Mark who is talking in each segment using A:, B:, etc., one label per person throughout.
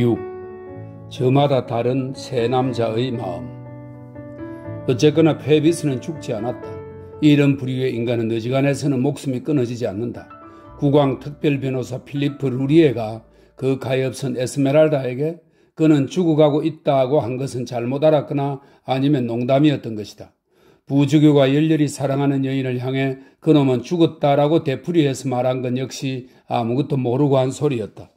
A: 6. 저마다 다른 세 남자의 마음. 어쨌거나 페비스는 죽지 않았다. 이런 부류의 인간은 너지간에서는 목숨이 끊어지지 않는다. 국왕 특별 변호사 필리프 루리에가 그 가엾은 에스메랄다에게 그는 죽어가고 있다고 한 것은 잘못 알았거나 아니면 농담이었던 것이다. 부주교가 열렬히 사랑하는 여인을 향해 그놈은 죽었다라고 되풀이해서 말한 건 역시 아무것도 모르고 한 소리였다.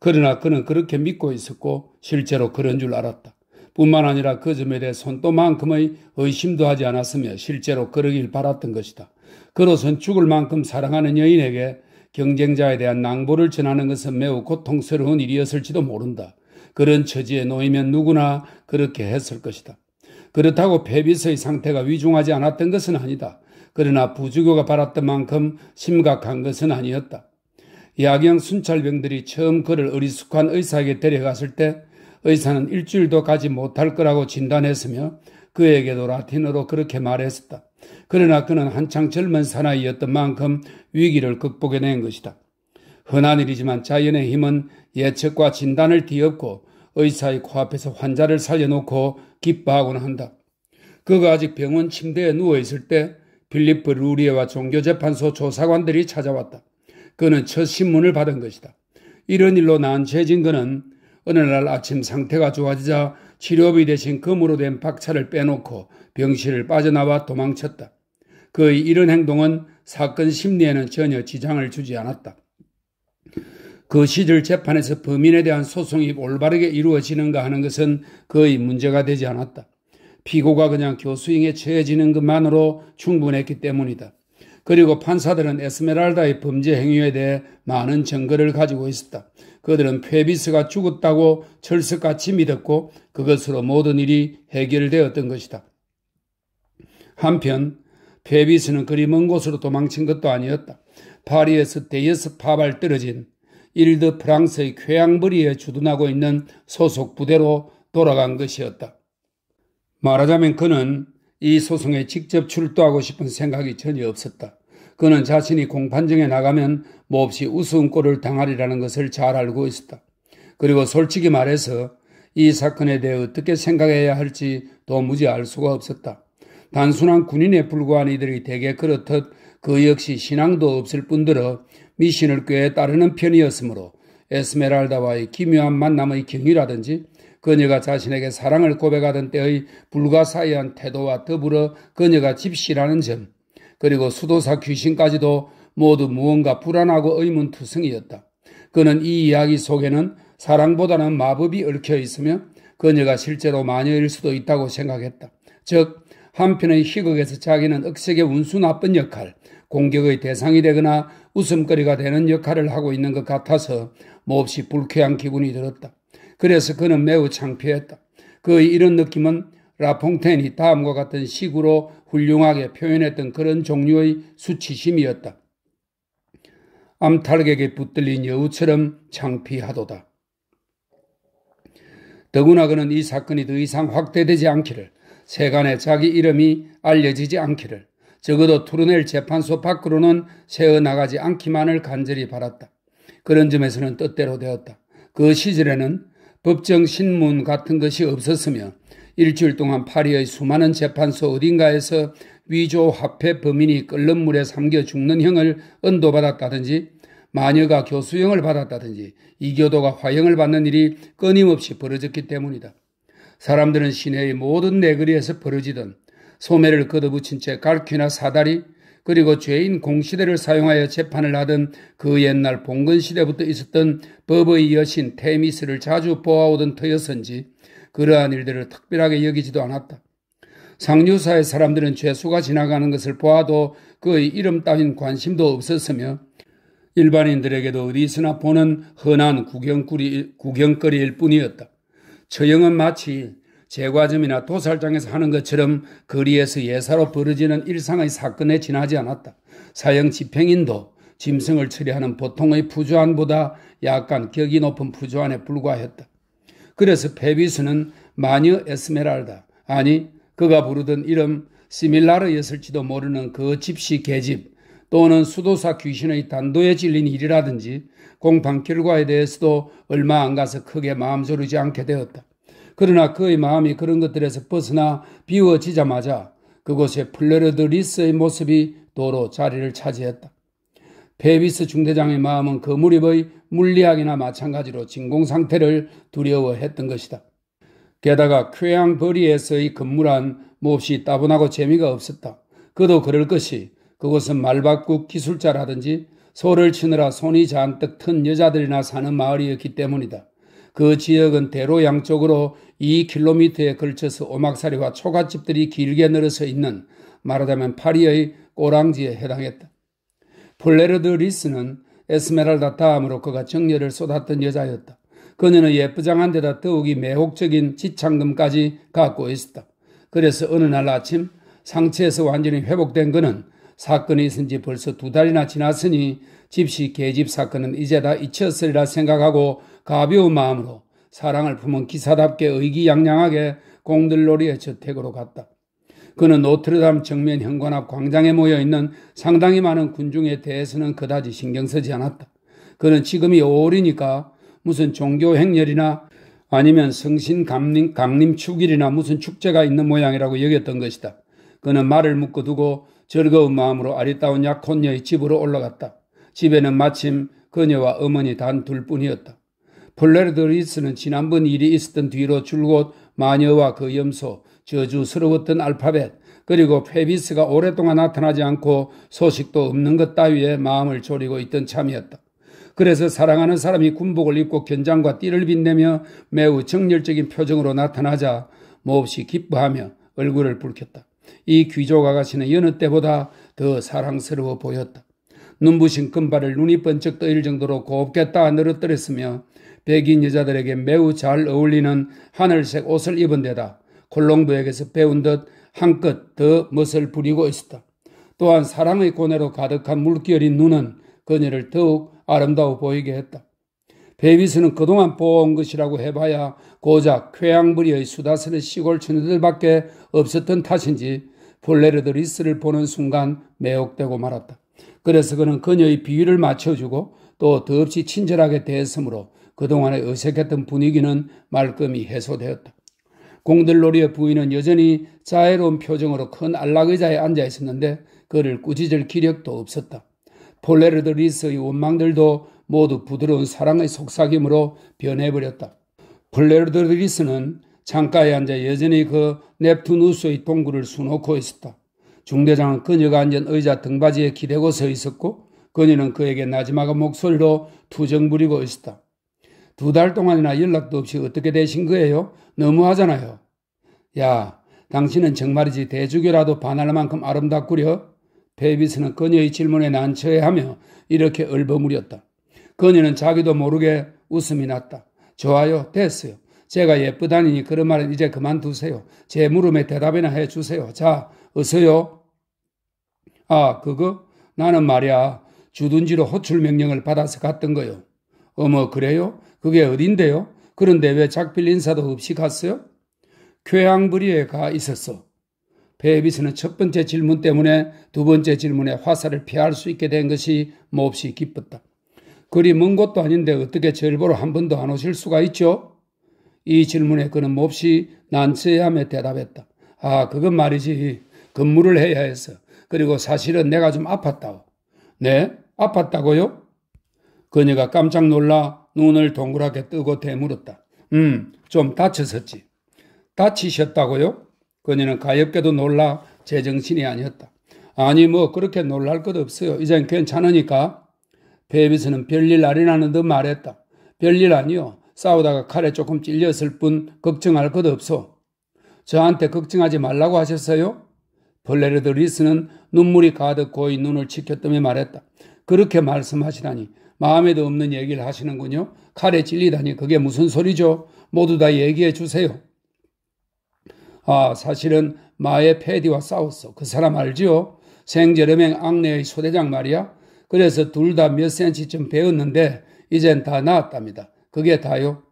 A: 그러나 그는 그렇게 믿고 있었고 실제로 그런 줄 알았다. 뿐만 아니라 그 점에 대해 손도만큼의 의심도 하지 않았으며 실제로 그러길 바랐던 것이다. 그로선 죽을 만큼 사랑하는 여인에게 경쟁자에 대한 낭보를 전하는 것은 매우 고통스러운 일이었을지도 모른다. 그런 처지에 놓이면 누구나 그렇게 했을 것이다. 그렇다고 페빗의 상태가 위중하지 않았던 것은 아니다. 그러나 부주교가 바랐던 만큼 심각한 것은 아니었다. 야경 순찰병들이 처음 그를 어리숙한 의사에게 데려갔을 때 의사는 일주일도 가지 못할 거라고 진단했으며 그에게도 라틴어로 그렇게 말했었다. 그러나 그는 한창 젊은 사나이였던 만큼 위기를 극복해낸 것이다. 흔한 일이지만 자연의 힘은 예측과 진단을 뒤엎고 의사의 코앞에서 환자를 살려놓고 기뻐하곤 한다. 그가 아직 병원 침대에 누워있을 때빌리프 루리에와 종교재판소 조사관들이 찾아왔다. 그는 첫 신문을 받은 것이다. 이런 일로 난 최진근은 어느 날 아침 상태가 좋아지자 치료비 대신 금으로 된 박차를 빼놓고 병실을 빠져나와 도망쳤다. 그의 이런 행동은 사건 심리에는 전혀 지장을 주지 않았다. 그 시절 재판에서 범인에 대한 소송이 올바르게 이루어지는가 하는 것은 거의 문제가 되지 않았다. 피고가 그냥 교수행에 처해지는 것만으로 충분했기 때문이다. 그리고 판사들은 에스메랄다의 범죄 행위에 대해 많은 증거를 가지고 있었다. 그들은 페비스가 죽었다고 철석같이 믿었고 그것으로 모든 일이 해결되었던 것이다. 한편 페비스는 그리 먼 곳으로 도망친 것도 아니었다. 파리에서 대여섯 파발 떨어진 일드 프랑스의 쾌양브리에 주둔하고 있는 소속 부대로 돌아간 것이었다. 말하자면 그는 이 소송에 직접 출두하고 싶은 생각이 전혀 없었다. 그는 자신이 공판정에 나가면 몹시 우스운 꼴을 당하리라는 것을 잘 알고 있었다. 그리고 솔직히 말해서 이 사건에 대해 어떻게 생각해야 할지 도무지 알 수가 없었다. 단순한 군인에 불과한 이들이 대개 그렇듯 그 역시 신앙도 없을 뿐더러 미신을 꽤 따르는 편이었으므로 에스메랄다와의 기묘한 만남의 경위라든지 그녀가 자신에게 사랑을 고백하던 때의 불가사의한 태도와 더불어 그녀가 집시라는 점, 그리고 수도사 귀신까지도 모두 무언가 불안하고 의문투성이었다 그는 이 이야기 속에는 사랑보다는 마법이 얽혀 있으며 그녀가 실제로 마녀일 수도 있다고 생각했다. 즉, 한편의 희극에서 자기는 억색의 운수 나쁜 역할, 공격의 대상이 되거나 웃음거리가 되는 역할을 하고 있는 것 같아서 몹시 불쾌한 기분이 들었다. 그래서 그는 매우 창피했다. 그의 이런 느낌은 라퐁텐이 다음과 같은 식으로 훌륭하게 표현했던 그런 종류의 수치심이었다. 암탈객에 붙들린 여우처럼 창피하도다. 더구나 그는 이 사건이 더 이상 확대되지 않기를 세간에 자기 이름이 알려지지 않기를 적어도 투르넬 재판소 밖으로는 새어나가지 않기만을 간절히 바랐다. 그런 점에서는 뜻대로 되었다. 그 시절에는 법정 신문 같은 것이 없었으며 일주일 동안 파리의 수많은 재판소 어딘가에서 위조 화폐 범인이 끓는 물에 삼겨 죽는 형을 언도받았다든지 마녀가 교수형을 받았다든지 이교도가 화형을 받는 일이 끊임없이 벌어졌기 때문이다. 사람들은 시내의 모든 내거리에서 벌어지던 소매를 걷어붙인 채 갈퀴나 사다리 그리고 죄인 공시대를 사용하여 재판을 하던 그 옛날 봉건 시대부터 있었던 법의 여신 테미스를 자주 보아오던 터였은지 그러한 일들을 특별하게 여기지도 않았다. 상류사의 사람들은 죄수가 지나가는 것을 보아도 그의 이름 따윈 관심도 없었으며 일반인들에게도 어디서나 보는 흔한 구경거리, 구경거리일 뿐이었다. 처형은 마치 제과점이나 도살장에서 하는 것처럼 거리에서 예사로 벌어지는 일상의 사건에 지나지 않았다. 사형 집행인도 짐승을 처리하는 보통의 부조안보다 약간 격이 높은 부조안에 불과했다. 그래서 페비스는 마녀 에스메랄다, 아니, 그가 부르던 이름 시밀라르였을지도 모르는 그 집시 계집, 또는 수도사 귀신의 단도에 질린 일이라든지 공판 결과에 대해서도 얼마 안 가서 크게 마음 졸이지 않게 되었다. 그러나 그의 마음이 그런 것들에서 벗어나 비워지자마자 그곳에 플레르드리스의 모습이 도로 자리를 차지했다. 페비스 중대장의 마음은 그 무립의 물리학이나 마찬가지로 진공 상태를 두려워했던 것이다. 게다가 쾌양 거리에서의 근무란 몹시 따분하고 재미가 없었다. 그도 그럴 것이 그곳은 말바꾸 기술자라든지 소를 치느라 손이 잔뜩 튼 여자들이나 사는 마을이었기 때문이다. 그 지역은 대로 양쪽으로 2km에 걸쳐서 오막사리와 초가집들이 길게 늘어서 있는 말하자면 파리의 꼬랑지에 해당했다. 폴레르드 리스는 에스메랄다 다음으로 그가 정열을 쏟았던 여자였다. 그녀는 예쁘장한 데다 더욱이 매혹적인 지창금까지 갖고 있었다. 그래서 어느 날 아침 상체에서 완전히 회복된 그는 사건이 있은 지 벌써 두 달이나 지났으니 집시 개집 사건은 이제 다 잊혔으리라 생각하고 가벼운 마음으로 사랑을 품은 기사답게 의기양양하게 공들놀이의 저택으로 갔다. 그는 노트르담 정면 현관 앞 광장에 모여 있는 상당히 많은 군중에 대해서는 그다지 신경 쓰지 않았다. 그는 지금이 5월이니까 무슨 종교 행렬이나 아니면 성신 강림, 강림 축일이나 무슨 축제가 있는 모양이라고 여겼던 것이다. 그는 말을 묶어두고 즐거운 마음으로 아리따운 약혼녀의 집으로 올라갔다. 집에는 마침 그녀와 어머니 단 둘 뿐이었다. 플레르드리스는 지난번 일이 있었던 뒤로 줄곧 마녀와 그 염소, 저주스러웠던 알파벳, 그리고 페비스가 오랫동안 나타나지 않고 소식도 없는 것 따위에 마음을 졸이고 있던 참이었다. 그래서 사랑하는 사람이 군복을 입고 견장과 띠를 빛내며 매우 정열적인 표정으로 나타나자 몹시 기뻐하며 얼굴을 붉혔다. 이 귀족 아가씨는 여느 때보다 더 사랑스러워 보였다. 눈부신 금발을 눈이 번쩍 떠일 정도로 곱겠다 늘어뜨렸으며 백인 여자들에게 매우 잘 어울리는 하늘색 옷을 입은 데다 콜롬브에게서 배운 듯 한껏 더 멋을 부리고 있었다. 또한 사랑의 고뇌로 가득한 물결인 눈은 그녀를 더욱 아름다워 보이게 했다. 베이비스는 그동안 보아온 것이라고 해봐야 고작 쾌양부리의 수다스는 시골 처녀들밖에 없었던 탓인지 볼레르드 리스를 보는 순간 매혹되고 말았다. 그래서 그는 그녀의 비위를 맞춰주고 또 더없이 친절하게 대했으므로 그동안의 어색했던 분위기는 말끔히 해소되었다. 공들놀이의 부인은 여전히 자애로운 표정으로 큰 안락의자에 앉아 있었는데 그를 꾸짖을 기력도 없었다. 폴레르드리스의 원망들도 모두 부드러운 사랑의 속삭임으로 변해버렸다. 폴레르드리스는 창가에 앉아 여전히 그 넵투누스의 동굴을 수놓고 있었다. 중대장은 그녀가 앉은 의자 등받이에 기대고 서 있었고 그녀는 그에게 나지막한 목소리로 투정 부리고 있었다. 두달 동안이나 연락도 없이 어떻게 되신 거예요? 너무하잖아요. 야, 당신은 정말이지 대주교라도 반할 만큼 아름답구려? 베비스는 이 그녀의 질문에 난처해하며 이렇게 얼버무렸다. 그녀는 자기도 모르게 웃음이 났다. 좋아요, 됐어요. 제가 예쁘다니 그런 말은 이제 그만두세요. 제 물음에 대답이나 해주세요. 자, 어서요. 아, 그거? 나는 말이야. 주둔지로 호출 명령을 받아서 갔던 거요. 어머, 그래요? 그게 어딘데요? 그런데 왜 작별 인사도 없이 갔어요? 쾌양부리에 가 있었어. 베이비스는 첫 번째 질문 때문에 두 번째 질문에 화살을 피할 수 있게 된 것이 몹시 기뻤다. 그리 먼 곳도 아닌데 어떻게 절 보러 한 번도 안 오실 수가 있죠? 이 질문에 그는 몹시 난처해하며 대답했다. 아, 그건 말이지. 근무를 해야 해서. 그리고 사실은 내가 좀 아팠다고. 네? 아팠다고요? 그녀가 깜짝 놀라 눈을 동그랗게 뜨고 되물었다 음, 좀 다쳤었지. 다치셨다고요? 그녀는 가엾게도 놀라 제정신이 아니었다. 아니 뭐 그렇게 놀랄 것 없어요. 이젠 괜찮으니까. 베비스는 별일 아니라는 듯 말했다. 별일 아니요. 싸우다가 칼에 조금 찔렸을 뿐 걱정할 것 없어. 저한테 걱정하지 말라고 하셨어요? 벌레르드 리스는 눈물이 가득 고인 눈을 지켰더며 말했다. 그렇게 말씀하시다니 마음에도 없는 얘기를 하시는군요. 칼에 찔리다니 그게 무슨 소리죠? 모두 다 얘기해 주세요. 아, 사실은 마의 패디와 싸웠어. 그 사람 알지요? 생제르맹 악내의 소대장 말이야. 그래서 둘 다 몇 센치쯤 배웠는데 이젠 다 나았답니다. 그게 다요.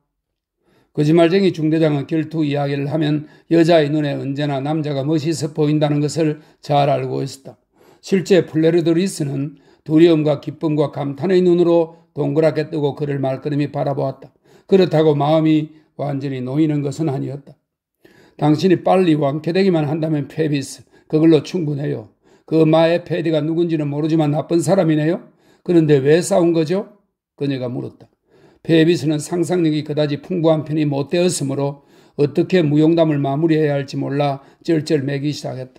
A: 거짓말쟁이 중대장은 결투 이야기를 하면 여자의 눈에 언제나 남자가 멋있어 보인다는 것을 잘 알고 있었다. 실제 플레르드리스는 두려움과 기쁨과 감탄의 눈으로 동그랗게 뜨고 그를 말끄러이 바라보았다. 그렇다고 마음이 완전히 놓이는 것은 아니었다. 당신이 빨리 완쾌되기만 한다면 페비스 그걸로 충분해요. 그 마의 페디가 누군지는 모르지만 나쁜 사람이네요. 그런데 왜 싸운 거죠? 그녀가 물었다. 페비스는 상상력이 그다지 풍부한 편이 못 되었으므로 어떻게 무용담을 마무리해야 할지 몰라 쩔쩔매기 시작했다.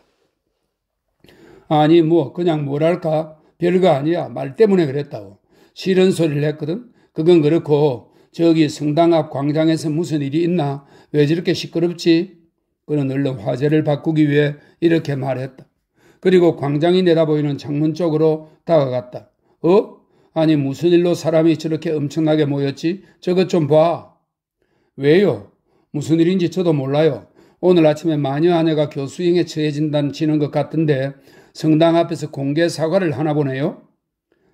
A: 아니 뭐 그냥 뭐랄까 별거 아니야. 말 때문에 그랬다고. 싫은 소리를 했거든. 그건 그렇고 저기 성당 앞 광장에서 무슨 일이 있나? 왜 저렇게 시끄럽지? 그는 얼른 화제를 바꾸기 위해 이렇게 말했다. 그리고 광장이 내다보이는 창문 쪽으로 다가갔다. 어? 아니 무슨 일로 사람이 저렇게 엄청나게 모였지? 저것 좀 봐. 왜요? 무슨 일인지 저도 몰라요. 오늘 아침에 마녀 아내가 교수행에 처해진다는 지는 것 같은데 성당 앞에서 공개 사과를 하나 보네요.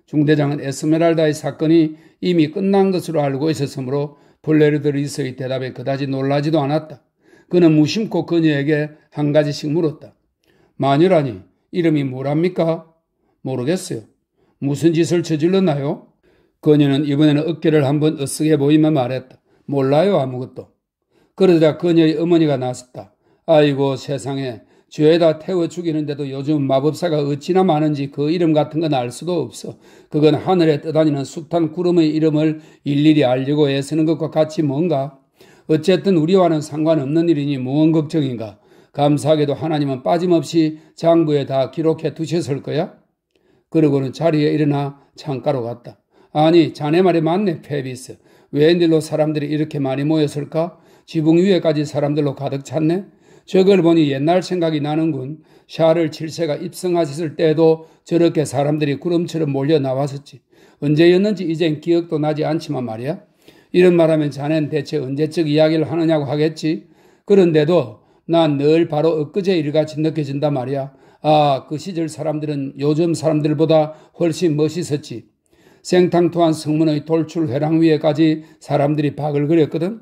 A: 중대장은 에스메랄다의 사건이 이미 끝난 것으로 알고 있었으므로 블레르드리스의 대답에 그다지 놀라지도 않았다. 그는 무심코 그녀에게 한 가지씩 물었다. 마녀라니 이름이 뭐랍니까? 모르겠어요. 무슨 짓을 저질렀나요? 그녀는 이번에는 어깨를 한번 으쓱해 보이며 말했다. 몰라요 아무것도. 그러자 그녀의 어머니가 나섰다. 아이고 세상에 죄에다 태워 죽이는데도 요즘 마법사가 어찌나 많은지 그 이름 같은 건 알 수도 없어. 그건 하늘에 떠다니는 숱한 구름의 이름을 일일이 알려고 애쓰는 것과 같이 뭔가. 어쨌든 우리와는 상관없는 일이니 무언 걱정인가. 감사하게도 하나님은 빠짐없이 장부에 다 기록해 두셨을 거야. 그러고는 자리에 일어나 창가로 갔다. 아니, 자네 말이 맞네, 페비스. 웬일로 사람들이 이렇게 많이 모였을까? 지붕 위에까지 사람들로 가득 찼네. 저걸 보니 옛날 생각이 나는군. 샤를 칠세가 입성하셨을 때도 저렇게 사람들이 구름처럼 몰려 나왔었지. 언제였는지 이젠 기억도 나지 않지만 말이야. 이런 말하면 자넨 대체 언제적 이야기를 하느냐고 하겠지. 그런데도 난 늘 바로 엊그제 일같이 느껴진단 말이야. 아, 그 시절 사람들은 요즘 사람들보다 훨씬 멋있었지. 생탕토한 성문의 돌출 회랑 위에까지 사람들이 박을 그렸거든.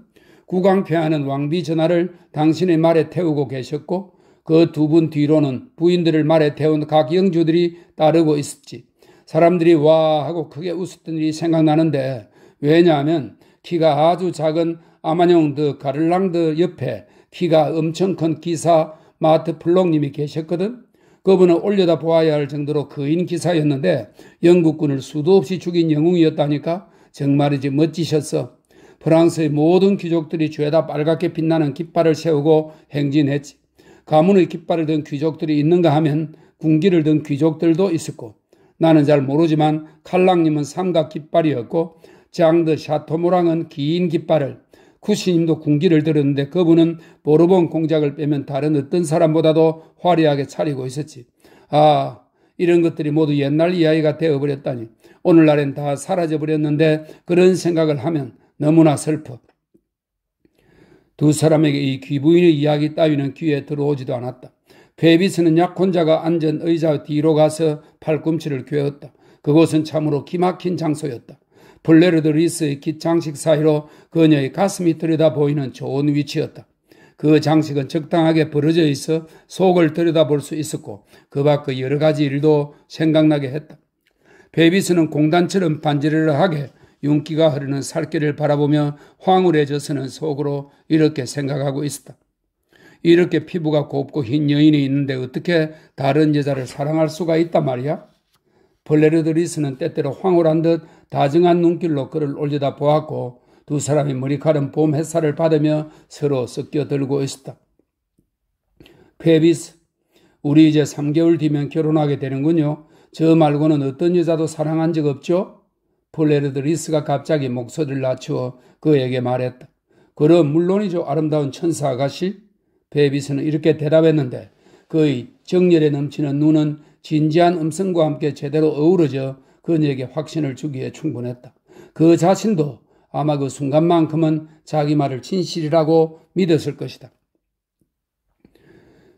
A: 구강패하는 왕비 전하를 당신의 말에 태우고 계셨고 그 두 분 뒤로는 부인들을 말에 태운 각 영주들이 따르고 있었지. 사람들이 와 하고 크게 웃었던 일이 생각나는데 왜냐하면 키가 아주 작은 아마뇽드 가를랑드 옆에 키가 엄청 큰 기사 마트 플록님이 계셨거든. 그분은 올려다 보아야 할 정도로 거인 기사였는데 영국군을 수도 없이 죽인 영웅이었다니까 정말이지 멋지셨어. 프랑스의 모든 귀족들이 죄다 빨갛게 빛나는 깃발을 세우고 행진했지. 가문의 깃발을 든 귀족들이 있는가 하면 군기를 든 귀족들도 있었고 나는 잘 모르지만 칼랑님은 삼각 깃발이었고 장드 샤토모랑은 긴 깃발을 쿠시님도 군기를 들었는데 그분은 보르본 공작을 빼면 다른 어떤 사람보다도 화려하게 차리고 있었지. 아, 이런 것들이 모두 옛날 이야기가 되어버렸다니. 오늘날엔 다 사라져버렸는데 그런 생각을 하면 너무나 슬퍼. 두 사람에게 이 귀부인의 이야기 따위는 귀에 들어오지도 않았다. 베비스는 약혼자가 앉은 의자 뒤로 가서 팔꿈치를 괴었다. 그곳은 참으로 기막힌 장소였다. 블레르드 리스의 깃장식 사이로 그녀의 가슴이 들여다 보이는 좋은 위치였다. 그 장식은 적당하게 벌어져 있어 속을 들여다볼 수 있었고 그 밖의 여러 가지 일도 생각나게 했다. 베비스는 공단처럼 반지를 하게 윤기가 흐르는 살길을 바라보며 황홀해져서는 속으로 이렇게 생각하고 있었다. 이렇게 피부가 곱고 흰 여인이 있는데 어떻게 다른 여자를 사랑할 수가 있단 말이야? 벌레르드리스는 때때로 황홀한 듯 다정한 눈길로 그를 올려다 보았고 두사람이머리카락봄 햇살을 받으며 서로 섞여들고 있었다. 페비스, 우리 이제 3개월 뒤면 결혼하게 되는군요. 저 말고는 어떤 여자도 사랑한 적 없죠? 폴레르드리스가 갑자기 목소리를 낮추어 그에게 말했다. 그럼 물론이죠. 아름다운 천사 아가씨. 베비스는 이렇게 대답했는데 그의 정열에 넘치는 눈은 진지한 음성과 함께 제대로 어우러져 그녀에게 확신을 주기에 충분했다. 그 자신도 아마 그 순간만큼은 자기 말을 진실이라고 믿었을 것이다.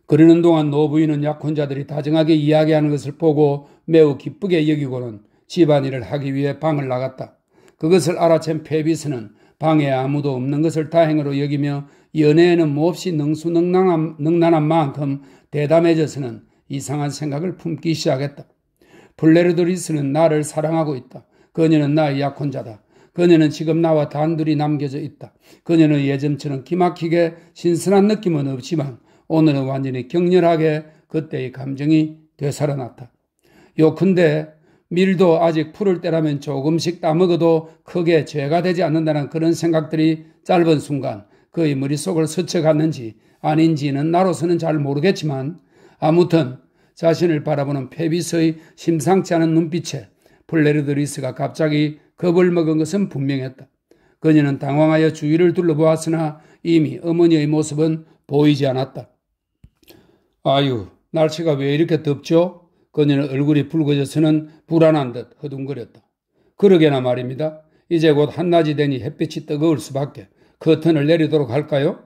A: 그러는 동안 노부인은 약혼자들이 다정하게 이야기하는 것을 보고 매우 기쁘게 여기고는 집안일을 하기 위해 방을 나갔다. 그것을 알아챈 페비스는 방에 아무도 없는 것을 다행으로 여기며 연애에는 몹시 능수능란한, 능란한 만큼 대담해져서는 이상한 생각을 품기 시작했다. 블레르드리스는 나를 사랑하고 있다. 그녀는 나의 약혼자다. 그녀는 지금 나와 단둘이 남겨져 있다. 그녀는 예전처럼 기막히게 신선한 느낌은 없지만 오늘은 완전히 격렬하게 그때의 감정이 되살아났다. 요컨대 밀도 아직 풀을 때라면 조금씩 따먹어도 크게 죄가 되지 않는다는 그런 생각들이 짧은 순간 그의 머릿속을 스쳐갔는지 아닌지는 나로서는 잘 모르겠지만 아무튼 자신을 바라보는 페비스의 심상치 않은 눈빛에 플레르드리스가 갑자기 겁을 먹은 것은 분명했다. 그녀는 당황하여 주위를 둘러보았으나 이미 어머니의 모습은 보이지 않았다. 아유, 날씨가 왜 이렇게 덥죠? 그녀는 얼굴이 붉어져서는 불안한 듯 허둥거렸다. 그러게나 말입니다. 이제 곧 한낮이 되니 햇빛이 뜨거울 수밖에. 커튼을 그 내리도록 할까요?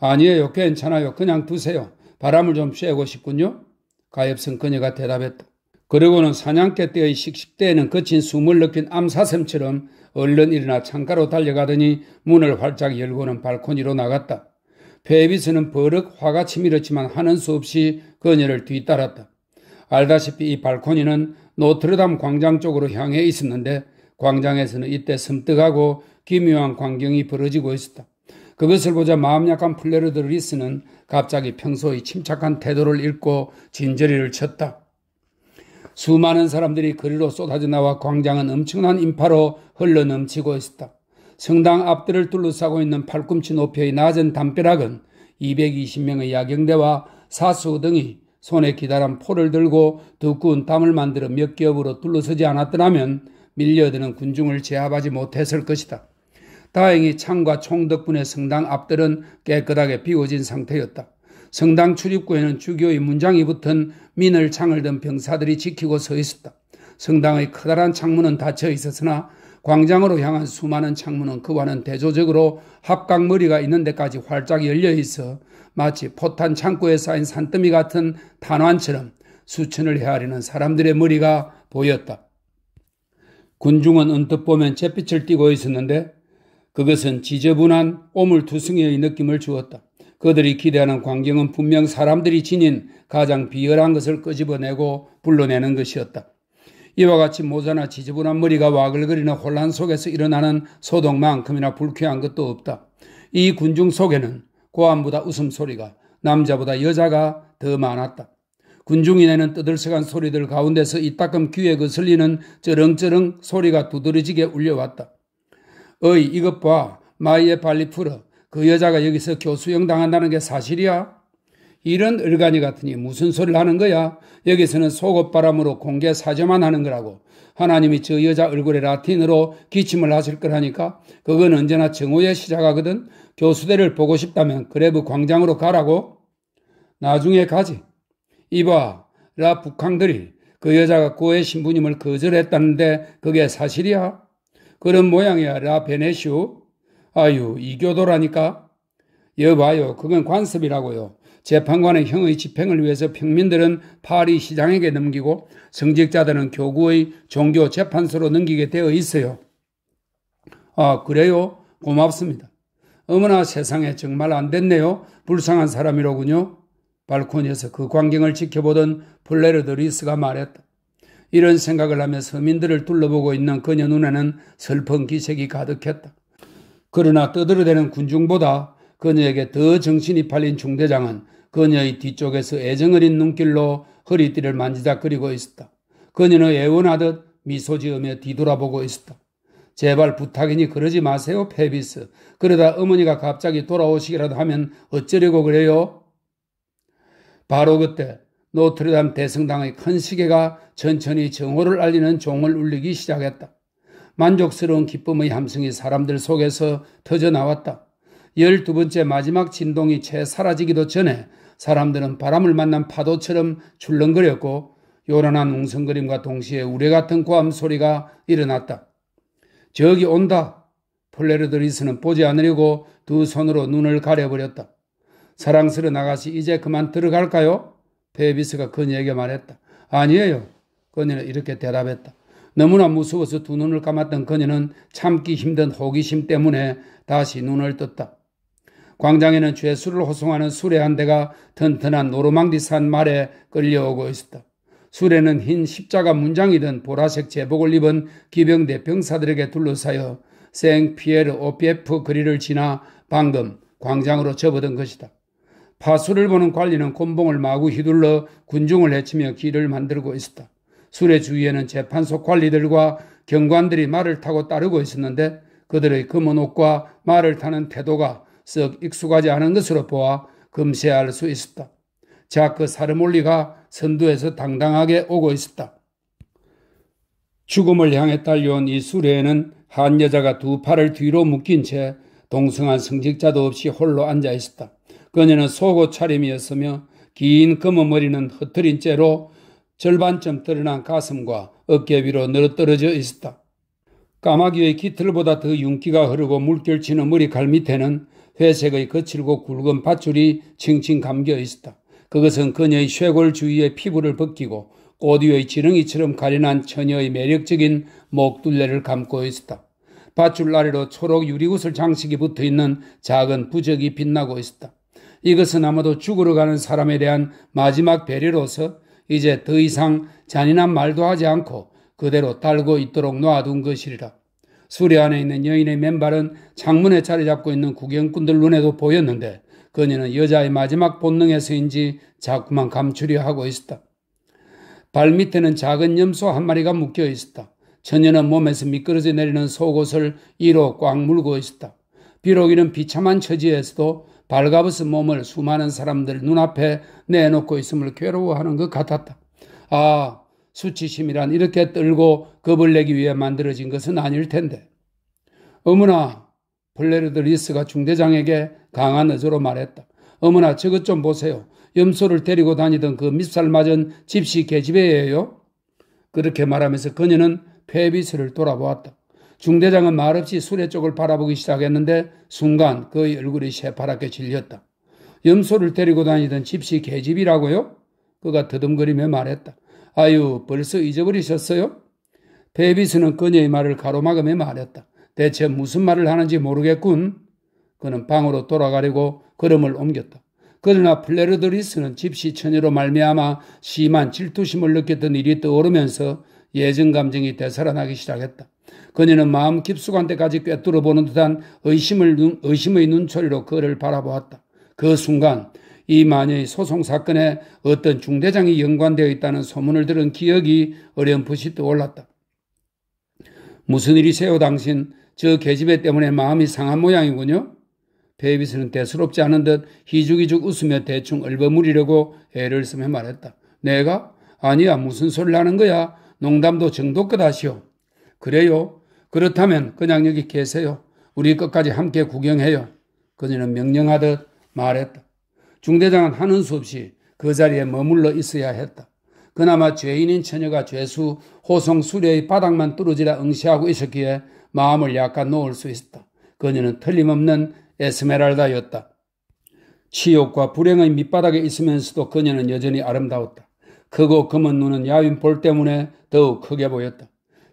A: 아니에요. 괜찮아요. 그냥 두세요. 바람을 좀 쐬고 싶군요. 가엾은 그녀가 대답했다. 그러고는 사냥개 때의 식식대에는 거친 숨을 느낀 암사슴처럼 얼른 일어나 창가로 달려가더니 문을 활짝 열고는 발코니로 나갔다. 페비스는 버럭 화가 치밀었지만 하는 수 없이 그녀를 뒤따랐다. 알다시피 이 발코니는 노트르담 광장 쪽으로 향해 있었는데 광장에서는 이때 섬뜩하고 기묘한 광경이 벌어지고 있었다. 그것을 보자 마음 약한 플레르드 리스는 갑자기 평소의 침착한 태도를 잃고 진저리를 쳤다. 수많은 사람들이 거리로 쏟아져 나와 광장은 엄청난 인파로 흘러 넘치고 있었다. 성당 앞뜰을 둘러싸고 있는 팔꿈치 높이의 낮은 담벼락은 220명의 야경대와 사수 등이 손에 기다란 포를 들고 두꺼운 담을 만들어 몇 겹으로 둘러서지 않았더라면 밀려드는 군중을 제압하지 못했을 것이다. 다행히 창과 총 덕분에 성당 앞들은 깨끗하게 비워진 상태였다. 성당 출입구에는 주교의 문장이 붙은 민을 창을 든 병사들이 지키고 서 있었다. 성당의 커다란 창문은 닫혀 있었으나 광장으로 향한 수많은 창문은 그와는 대조적으로 합각머리가 있는 데까지 활짝 열려 있어 마치 포탄 창고에 쌓인 산더미 같은 탄환처럼 수천을 헤아리는 사람들의 머리가 보였다. 군중은 언뜻 보면 잿빛을 띠고 있었는데 그것은 지저분한 오물투성이의 느낌을 주었다. 그들이 기대하는 광경은 분명 사람들이 지닌 가장 비열한 것을 끄집어내고 불러내는 것이었다. 이와 같이 모자나 지저분한 머리가 와글거리는 혼란 속에서 일어나는 소동만큼이나 불쾌한 것도 없다. 이 군중 속에는 고함보다 웃음소리가 남자보다 여자가 더 많았다. 군중이내는 떠들썩한 소리들 가운데서 이따금 귀에 거슬리는 그 쩌렁쩌렁 소리가 두드러지게 울려왔다. 어이 이것 봐 마이에 발리 풀어 그 여자가 여기서 교수형 당한다는 게 사실이야? 이런 을간이 같으니 무슨 소리를 하는 거야? 여기서는 속옷바람으로 공개 사죄만 하는 거라고 하나님이 저 여자 얼굴에 라틴으로 기침을 하실 거라니까 그건 언제나 증오의 시작하거든 교수대를 보고 싶다면 그래브 광장으로 가라고 나중에 가지 이봐 라 북항들이 그 여자가 고의 신부님을 거절했다는데 그게 사실이야 그런 모양이야 라 베네슈 아유 이교도라니까 여봐요 그건 관습이라고요 재판관의 형의 집행을 위해서 평민들은 파리 시장에게 넘기고 성직자들은 교구의 종교 재판소로 넘기게 되어 있어요. 아, 그래요? 고맙습니다. 어머나 세상에 정말 안 됐네요. 불쌍한 사람이로군요. 발코니에서 그 광경을 지켜보던 플레르드리스가 말했다. 이런 생각을 하며 서민들을 둘러보고 있는 그녀 눈에는 슬픈 기색이 가득했다. 그러나 떠들어대는 군중보다 그녀에게 더 정신이 팔린 중대장은 그녀의 뒤쪽에서 애정어린 눈길로 허리띠를 만지작거리고 있었다. 그녀는 애원하듯 미소 지으며 뒤돌아보고 있었다. 제발 부탁이니 그러지 마세요, 페비스. 그러다 어머니가 갑자기 돌아오시기라도 하면 어쩌려고 그래요? 바로 그때 노트르담 대성당의 큰 시계가 천천히 정오를 알리는 종을 울리기 시작했다. 만족스러운 기쁨의 함성이 사람들 속에서 터져 나왔다. 열두 번째 마지막 진동이 채 사라지기도 전에 사람들은 바람을 만난 파도처럼 출렁거렸고 요란한 웅성거림과 동시에 우레 같은 고함 소리가 일어났다. 저기 온다. 폴레르드리스는 보지 않으려고 두 손으로 눈을 가려버렸다. 사랑스러운 아가씨 이제 그만 들어갈까요? 베비스가 그녀에게 말했다. 아니에요. 그녀는 이렇게 대답했다. 너무나 무서워서 두 눈을 감았던 그녀는 참기 힘든 호기심 때문에 다시 눈을 떴다. 광장에는 죄수를 호송하는 수레 한 대가 튼튼한 노르망디 산 말에 끌려오고 있었다. 수레는 흰 십자가 문장이든 보라색 제복을 입은 기병대 병사들에게 둘러싸여 생피에르 오피에프 그리를 지나 방금 광장으로 접어든 것이다. 파수를 보는 관리는 곤봉을 마구 휘둘러 군중을 해치며 길을 만들고 있었다. 수레 주위에는 재판소 관리들과 경관들이 말을 타고 따르고 있었는데 그들의 검은 옷과 말을 타는 태도가 썩 익숙하지 않은 것으로 보아 금세할 수 있었다. 자, 크 그 사르몰리가 선두에서 당당하게 오고 있었다. 죽음을 향해 달려온 이 수레에는 한 여자가 두 팔을 뒤로 묶인 채동승한승직자도 없이 홀로 앉아 있었다. 그녀는 속옷 차림이었으며 긴 검은 머리는 흐트린 채로 절반쯤 드러난 가슴과 어깨 위로 늘어떨어져 있었다. 까마귀의 깃털보다 더 윤기가 흐르고 물결치는 머리칼 밑에는 회색의 거칠고 굵은 밧줄이 칭칭 감겨 있었다. 그것은 그녀의 쇄골 주위의 피부를 벗기고 꽃 위의 지렁이처럼 가련한 처녀의 매력적인 목둘레를 감고 있었다. 밧줄 아래로 초록 유리구슬 장식이 붙어 있는 작은 부적이 빛나고 있었다. 이것은 아마도 죽으러 가는 사람에 대한 마지막 배려로서 이제 더 이상 잔인한 말도 하지 않고 그대로 달고 있도록 놔둔 것이리라. 수리 안에 있는 여인의 맨발은 창문에 자리 잡고 있는 구경꾼들 눈에도 보였는데 그녀는 여자의 마지막 본능에서인지 자꾸만 감추려 하고 있었다. 발 밑에는 작은 염소 한 마리가 묶여 있었다. 처녀는 몸에서 미끄러져 내리는 속옷을 이로 꽉 물고 있었다. 비록 이는 비참한 처지에서도 발가벗은 몸을 수많은 사람들 눈앞에 내놓고 있음을 괴로워하는 것 같았다. 아, 수치심이란 이렇게 떨고 겁을 내기 위해 만들어진 것은 아닐 텐데. 어머나, 블레르드 리스가 중대장에게 강한 어조로 말했다. 어머나, 저것 좀 보세요. 염소를 데리고 다니던 그 밉살 맞은 집시 개집애예요 그렇게 말하면서 그녀는 페비스를 돌아보았다. 중대장은 말없이 수레 쪽을 바라보기 시작했는데 순간 그의 얼굴이 새파랗게 질렸다. 염소를 데리고 다니던 집시 개집이라고요 그가 더듬거리며 말했다. 아유, 벌써 잊어버리셨어요? 베비스는 그녀의 말을 가로막으며 말했다. 대체 무슨 말을 하는지 모르겠군. 그는 방으로 돌아가려고 걸음을 옮겼다. 그러나 플레르드리스는 집시 처녀로 말미암아 심한 질투심을 느꼈던 일이 떠오르면서 예전 감정이 되살아나기 시작했다. 그녀는 마음 깊숙한 데까지 꿰뚫어보는 듯한 의심을 눈, 의심의 눈초리로 그를 바라보았다. 그 순간 이 마녀의 소송 사건에 어떤 중대장이 연관되어 있다는 소문을 들은 기억이 어렴풋이 떠올랐다. 무슨 일이세요, 당신? 저 계집애 때문에 마음이 상한 모양이군요? 베이비스는 대수롭지 않은 듯 희죽희죽 웃으며 대충 얼버무리려고 애를 쓰며 말했다. 내가? 아니야, 무슨 소리를 하는 거야? 농담도 정도껏 하시오. 그래요? 그렇다면 그냥 여기 계세요. 우리 끝까지 함께 구경해요. 그녀는 명령하듯 말했다. 중대장은 하는 수 없이 그 자리에 머물러 있어야 했다. 그나마 죄인인 처녀가 죄수 호송 수레의 바닥만 뚫어지라 응시하고 있었기에 마음을 약간 놓을 수 있었다. 그녀는 틀림없는 에스메랄다였다. 치욕과 불행의 밑바닥에 있으면서도 그녀는 여전히 아름다웠다. 크고 검은 눈은 야윈 볼 때문에 더욱 크게 보였다.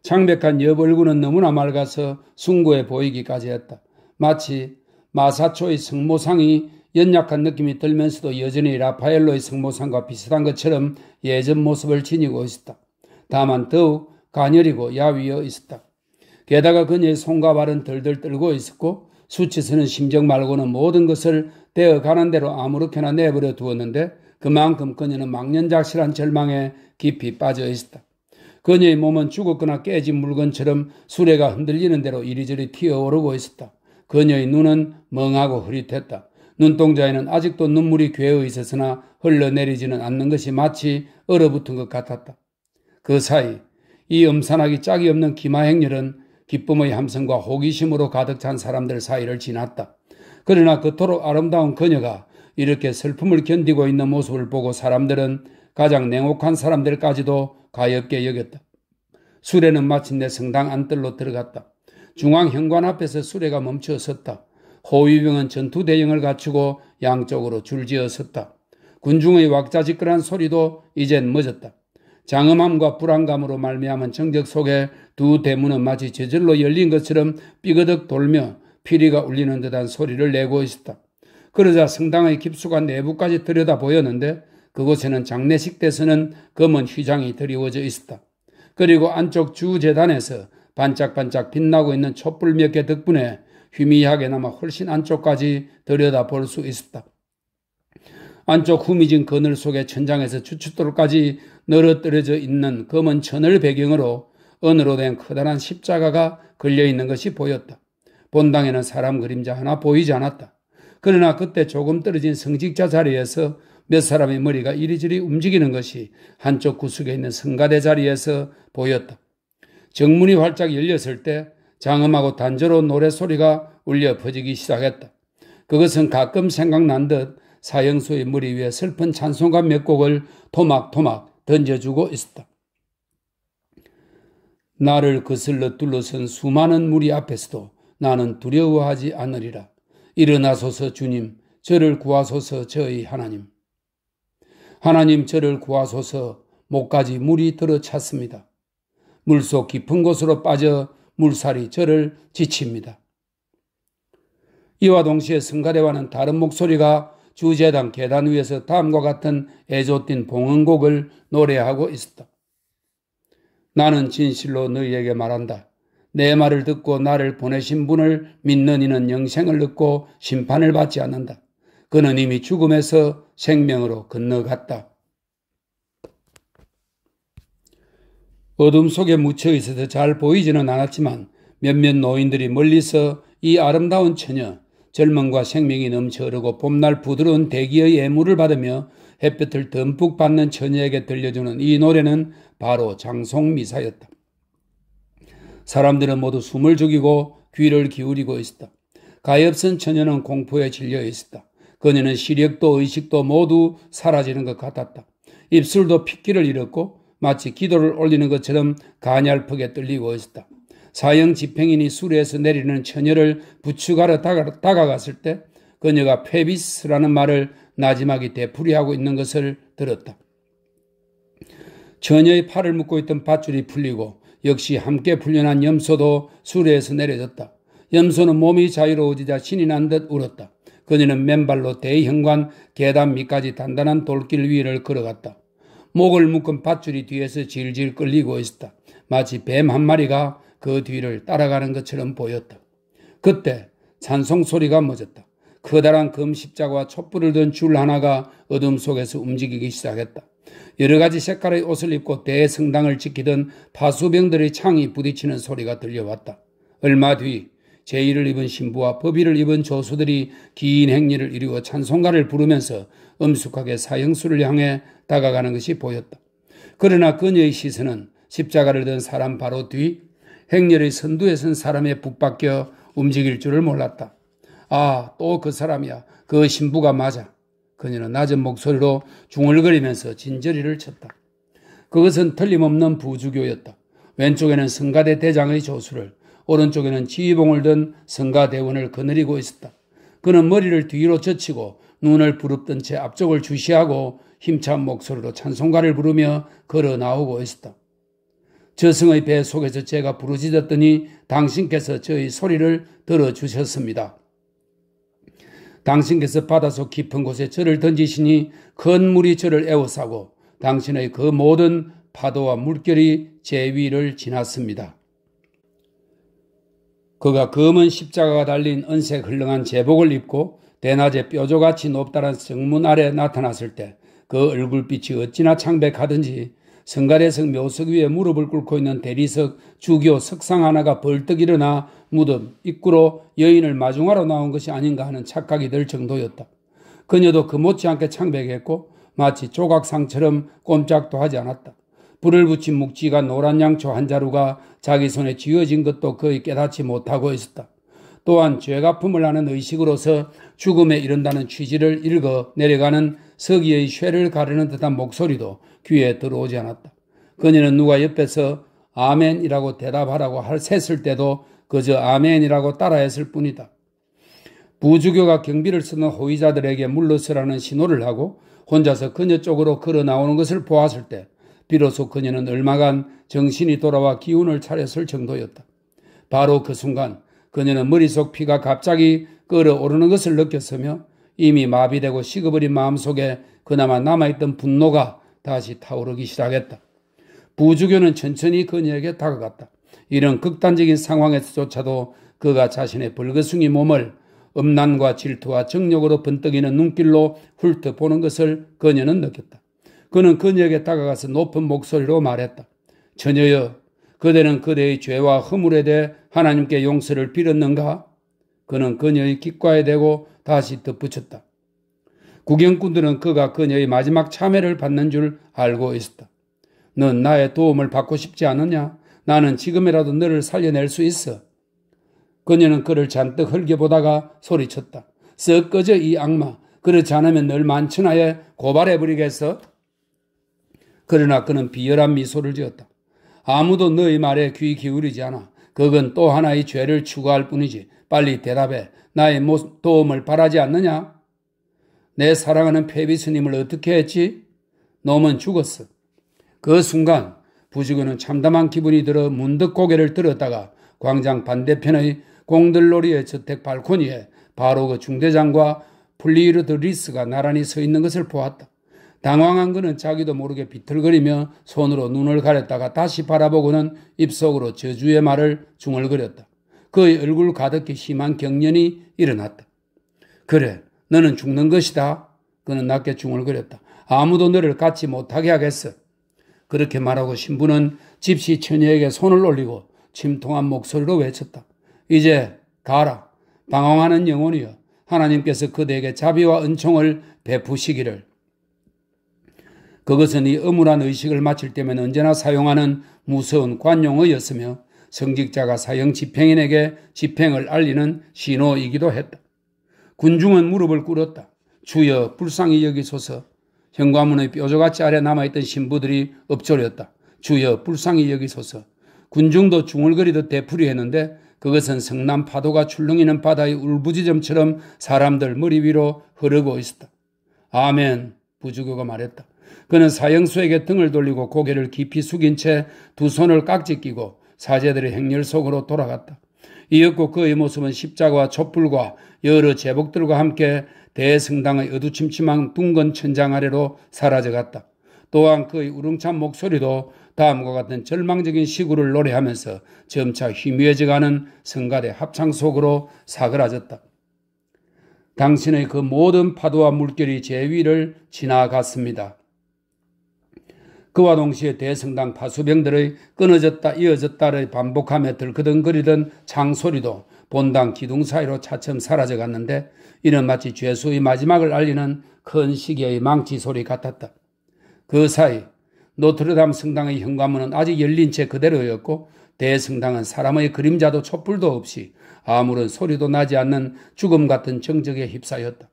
A: 창백한 옆 얼굴은 너무나 맑아서 숭고해 보이기까지 했다. 마치 마사초의 승모상이 연약한 느낌이 들면서도 여전히 라파엘로의 성모상과 비슷한 것처럼 예전 모습을 지니고 있었다. 다만 더욱 가녀리고 야위어 있었다. 게다가 그녀의 손과 발은 덜덜 떨고 있었고 수치스는 심정 말고는 모든 것을 되어 가는 대로 아무렇게나 내버려 두었는데 그만큼 그녀는 망년작실한 절망에 깊이 빠져 있었다. 그녀의 몸은 죽었거나 깨진 물건처럼 수레가 흔들리는 대로 이리저리 튀어오르고 있었다. 그녀의 눈은 멍하고 흐릿했다. 눈동자에는 아직도 눈물이 괴어 있었으나 흘러내리지는 않는 것이 마치 얼어붙은 것 같았다. 그 사이 이엄산하기 짝이 없는 기마행렬은 기쁨의 함성과 호기심으로 가득 찬 사람들 사이를 지났다. 그러나 그토록 아름다운 그녀가 이렇게 슬픔을 견디고 있는 모습을 보고 사람들은 가장 냉혹한 사람들까지도 가엽게 여겼다. 수레는 마침내 성당 안뜰로 들어갔다. 중앙 현관 앞에서 수레가 멈춰 섰다. 호위병은 전투 대형을 갖추고 양쪽으로 줄지어 섰다. 군중의 왁자지껄한 소리도 이젠 멎었다. 장엄함과 불안감으로 말미암은 정적 속에 두 대문은 마치 저절로 열린 것처럼 삐그덕 돌며 피리가 울리는 듯한 소리를 내고 있었다. 그러자 성당의 깊숙한 내부까지 들여다 보였는데 그곳에는 장례식 때서는 검은 휘장이 드리워져 있었다. 그리고 안쪽 주재단에서 반짝반짝 빛나고 있는 촛불 몇 개 덕분에 희미하게나마 훨씬 안쪽까지 들여다 볼 수 있었다. 안쪽 후미진 그늘 속에 천장에서 주춧돌까지 늘어뜨려져 있는 검은 천을 배경으로 은으로 된 커다란 십자가가 걸려 있는 것이 보였다. 본당에는 사람 그림자 하나 보이지 않았다. 그러나 그때 조금 떨어진 성직자 자리에서 몇 사람의 머리가 이리저리 움직이는 것이 한쪽 구석에 있는 성가대 자리에서 보였다. 정문이 활짝 열렸을 때 장엄하고 단조로운 노래소리가 울려 퍼지기 시작했다. 그것은 가끔 생각난 듯 사형수의 머리 위에 슬픈 찬송가 몇 곡을 토막토막 던져주고 있었다. 나를 그슬러 둘러선 수많은 무리 앞에서도 나는 두려워하지 않으리라. 일어나소서 주님, 저를 구하소서 저의 하나님. 하나님 저를 구하소서 목까지 물이 들어찼습니다. 물속 깊은 곳으로 빠져 물살이 저를 지칩니다. 이와 동시에 승가대와는 다른 목소리가 주제당 계단 위에서 다음과 같은 애조띤 봉헌곡을 노래하고 있었다. 나는 진실로 너희에게 말한다. 내 말을 듣고 나를 보내신 분을 믿는 이는 영생을 얻고 심판을 받지 않는다. 그는 이미 죽음에서 생명으로 건너갔다. 어둠 속에 묻혀 있어서 잘 보이지는 않았지만 몇몇 노인들이 멀리서 이 아름다운 처녀, 젊음과 생명이 넘쳐 흐르고 봄날 부드러운 대기의 예물을 받으며 햇볕을 듬뿍 받는 처녀에게 들려주는 이 노래는 바로 장송미사였다. 사람들은 모두 숨을 죽이고 귀를 기울이고 있었다. 가엾은 처녀는 공포에 질려 있었다. 그녀는 시력도 의식도 모두 사라지는 것 같았다. 입술도 핏기를 잃었고 마치 기도를 올리는 것처럼 가냘프게 떨리고 있었다. 사형 집행인이 수레에서 내리는 처녀를 부추가러 다가, 갔을때 그녀가 페비스라는 말을 나지막이 되풀이하고 있는 것을 들었다. 처녀의 팔을 묶고 있던 밧줄이 풀리고 역시 함께 풀려난 염소도 수레에서 내려졌다. 염소는 몸이 자유로워지자 신이 난 듯 울었다. 그녀는 맨발로 대형관 계단 밑까지 단단한 돌길 위를 걸어갔다. 목을 묶은 밧줄이 뒤에서 질질 끌리고 있었다. 마치 뱀 한 마리가 그 뒤를 따라가는 것처럼 보였다. 그때 찬송 소리가 멎었다. 커다란 금 십자가와 촛불을 든 줄 하나가 어둠 속에서 움직이기 시작했다. 여러 가지 색깔의 옷을 입고 대성당을 지키던 파수병들의 창이 부딪히는 소리가 들려왔다. 얼마 뒤 제의를 입은 신부와 법의를 입은 조수들이 긴 행리를 이루어 찬송가를 부르면서 엄숙하게 사형수를 향해 다가가는 것이 보였다. 그러나 그녀의 시선은 십자가를 든 사람 바로 뒤 행렬의 선두에 선 사람에 북받겨 움직일 줄을 몰랐다. 아, 또 그 사람이야. 그 신부가 맞아. 그녀는 낮은 목소리로 중얼거리면서 진저리를 쳤다. 그것은 틀림없는 부주교였다. 왼쪽에는 성가대 대장의 조수를, 오른쪽에는 지휘봉을 든 성가대원을 거느리고 있었다. 그는 머리를 뒤로 젖히고 눈을 부릅뜬채 앞쪽을 주시하고 힘찬 목소리로 찬송가를 부르며 걸어 나오고 있었다. 저승의 배 속에서 제가 부르짖었더니 당신께서 저의 소리를 들어주셨습니다. 당신께서 바다속 깊은 곳에 저를 던지시니 큰 물이 저를 에워싸고 당신의 그 모든 파도와 물결이 제 위를 지났습니다. 그가 검은 십자가가 달린 은색 흘렁한 제복을 입고 대낮에 뾰족같이 높다란 성문 아래 나타났을 때 그 얼굴빛이 어찌나 창백하든지 성가대석 묘석 위에 무릎을 꿇고 있는 대리석 주교 석상 하나가 벌떡 일어나 무덤 입구로 여인을 마중하러 나온 것이 아닌가 하는 착각이 될 정도였다. 그녀도 그 못지않게 창백했고 마치 조각상처럼 꼼짝도 하지 않았다. 불을 붙인 묵지가 노란 양초 한 자루가 자기 손에 쥐어진 것도 거의 깨닫지 못하고 있었다. 또한 죄가품을 하는 의식으로서 죽음에 이른다는 취지를 읽어 내려가는 서기의 쇠를 가르는 듯한 목소리도 귀에 들어오지 않았다. 그녀는 누가 옆에서 아멘이라고 대답하라고 할 했을 때도 그저 아멘이라고 따라했을 뿐이다. 부주교가 경비를 쓰는 호위자들에게 물러서라는 신호를 하고 혼자서 그녀 쪽으로 걸어 나오는 것을 보았을 때 비로소 그녀는 얼마간 정신이 돌아와 기운을 차렸을 정도였다. 바로 그 순간 그녀는 머릿속 피가 갑자기 끓어오르는 것을 느꼈으며 이미 마비되고 식어버린 마음속에 그나마 남아있던 분노가 다시 타오르기 시작했다. 부주교는 천천히 그녀에게 다가갔다. 이런 극단적인 상황에서조차도 그가 자신의 벌거숭이 몸을 음란과 질투와 정욕으로 번뜩이는 눈길로 훑어보는 것을 그녀는 느꼈다. 그는 그녀에게 다가가서 높은 목소리로 말했다. 처녀여, 그대는 그대의 죄와 허물에 대해 하나님께 용서를 빌었는가? 그는 그녀의 기과에 대고 다시 덧붙였다. 구경꾼들은 그가 그녀의 마지막 참회를 받는 줄 알고 있었다. 넌 나의 도움을 받고 싶지 않느냐? 나는 지금이라도 너를 살려낼 수 있어. 그녀는 그를 잔뜩 흘겨보다가 소리쳤다. 썩 꺼져 이 악마. 그렇지 않으면 널 만천하에 고발해버리겠어. 그러나 그는 비열한 미소를 지었다. 아무도 너의 말에 귀 기울이지 않아. 그건 또 하나의 죄를 추구할 뿐이지. 빨리 대답해. 나의 도움을 바라지 않느냐? 내 사랑하는 페비 스님을 어떻게 했지? 놈은 죽었어. 그 순간 부지근은 참담한 기분이 들어 문득 고개를 들었다가 광장 반대편의 공들놀이의 저택 발코니에 바로 그 중대장과 플리르드 리스가 나란히 서 있는 것을 보았다. 당황한 그는 자기도 모르게 비틀거리며 손으로 눈을 가렸다가 다시 바라보고는 입속으로 저주의 말을 중얼거렸다. 그의 얼굴 가득히 심한 경련이 일어났다. 그래, 너는 죽는 것이다. 그는 낮게 중얼거렸다. 아무도 너를 갖지 못하게 하겠어. 그렇게 말하고 신부는 집시 처녀에게 손을 올리고 침통한 목소리로 외쳤다. 이제 가라. 방황하는 영혼이여. 하나님께서 그대에게 자비와 은총을 베푸시기를 그것은 이어물한 의식을 마칠 때면 언제나 사용하는 무서운 관용어였으며 성직자가 사형 집행인에게 집행을 알리는 신호이기도 했다. 군중은 무릎을 꿇었다. 주여 불쌍히 여기소서 현관문의 뾰족같이 아래 남아있던 신부들이 엎조렸다. 주여 불쌍히 여기소서 군중도 중얼거리듯 대풀이했는데 그것은 성남 파도가 출렁이는 바다의 울부짖음처럼 사람들 머리 위로 흐르고 있었다. 아멘 부주교가 말했다. 그는 사형수에게 등을 돌리고 고개를 깊이 숙인 채 두 손을 깍지 끼고 사제들의 행렬 속으로 돌아갔다. 이윽고 그의 모습은 십자가와 촛불과 여러 제복들과 함께 대성당의 어두침침한 둥근 천장 아래로 사라져갔다. 또한 그의 우렁찬 목소리도 다음과 같은 절망적인 시구를 노래하면서 점차 희미해져가는 성가대 합창 속으로 사그라졌다. 당신의 그 모든 파도와 물결이 제 위를 지나갔습니다. 그와 동시에 대성당 파수병들의 끊어졌다 이어졌다를 반복하며 들그덩거리던 장소리도 본당 기둥 사이로 차츰 사라져갔는데 이는 마치 죄수의 마지막을 알리는 큰 시계의 망치 소리 같았다. 그 사이 노트르담 성당의 현관문은 아직 열린 채 그대로였고 대성당은 사람의 그림자도 촛불도 없이 아무런 소리도 나지 않는 죽음 같은 정적에 휩싸였다.